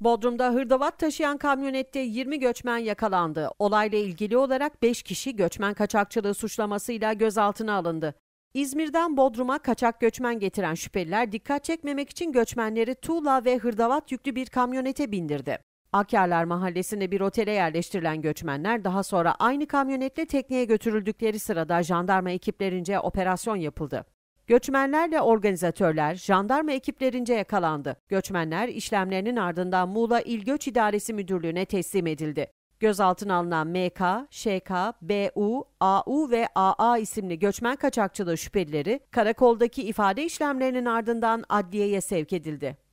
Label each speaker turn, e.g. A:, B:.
A: Bodrum'da hırdavat taşıyan kamyonette 20 göçmen yakalandı. Olayla ilgili olarak 5 kişi göçmen kaçakçılığı suçlamasıyla gözaltına alındı. İzmir'den Bodrum'a kaçak göçmen getiren şüpheliler dikkat çekmemek için göçmenleri tuğla ve hırdavat yüklü bir kamyonete bindirdi. Akyarlar mahallesinde bir otele yerleştirilen göçmenler daha sonra aynı kamyonetle tekneye götürüldükleri sırada jandarma ekiplerince operasyon yapıldı. Göçmenlerle organizatörler jandarma ekiplerince yakalandı. Göçmenler işlemlerinin ardından Muğla İl Göç İdaresi Müdürlüğü'ne teslim edildi. Gözaltına alınan MK, ŞK, BU, AU ve AA isimli göçmen kaçakçılığı şüphelileri karakoldaki ifade işlemlerinin ardından adliyeye sevk edildi.